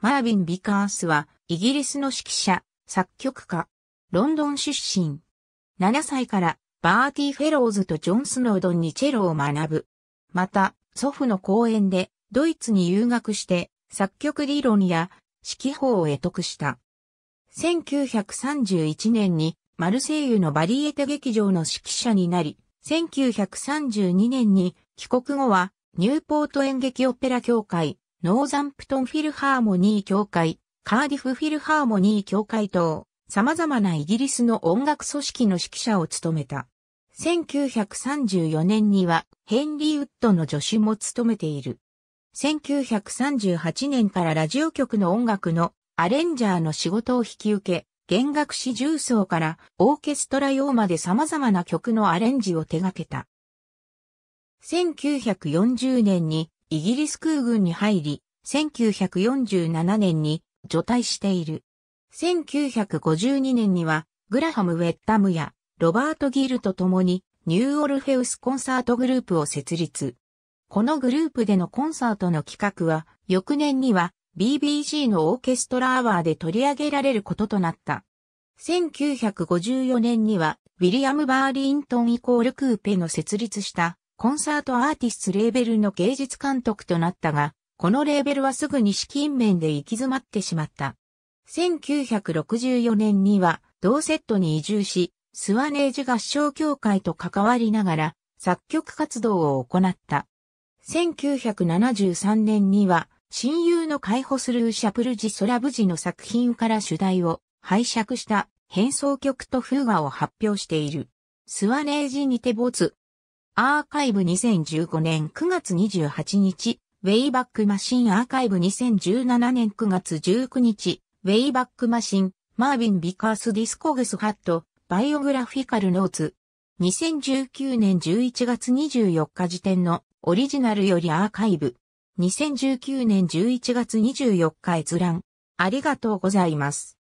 マービン・ビカースは、イギリスの指揮者、作曲家、ロンドン出身。7歳から、バーティ・フェローズとジョン・スノードンにチェロを学ぶ。また、祖父の講演で、ドイツに留学して、作曲理論や、指揮法を得得した。1931年に、マルセイユのバリエテ劇場の指揮者になり、1932年に帰国後はニューポート演劇オペラ協会ノーザンプトンフィルハーモニー協会、カーディフフィルハーモニー協会等、様々なイギリスの音楽組織の指揮者を務めた。1934年にはヘンリー・ウッドの助手も務めている。1938年からラジオ局の音楽のアレンジャーの仕事を引き受け、弦楽師重奏からオーケストラ用まで様々な曲のアレンジを手掛けた。1940年にイギリス空軍に入り、1947年に除隊している。1952年には、グラハム・ウェッタムやロバート・ギルと共にニューオルフェウスコンサートグループを設立。このグループでのコンサートの企画は、翌年には BBC のオーケストラアワーで取り上げられることとなった。1954年には、ウィリアム・バーリントンイコールクーペの設立したコンサートアーティストレーベルの芸術監督となったが、このレーベルはすぐに資金面で行き詰まってしまった。1964年には、同セットに移住し、スワネージ合唱協会と関わりながら、作曲活動を行った。1973年には、親友の解放するシャプルジ・ソラブジの作品から主題を拝借した変奏曲とフーガを発表している。スワネージにて没、アーカイブ2015年9月28日、ウェイバックマシンアーカイブ2017年9月19日、ウェイバックマシン、マービン・ビカース・ディスコグス・ハット、バイオグラフィカル・ノーツ。2019年11月24日時点のオリジナルよりアーカイブ。2019年11月24日閲覧。ありがとうございます。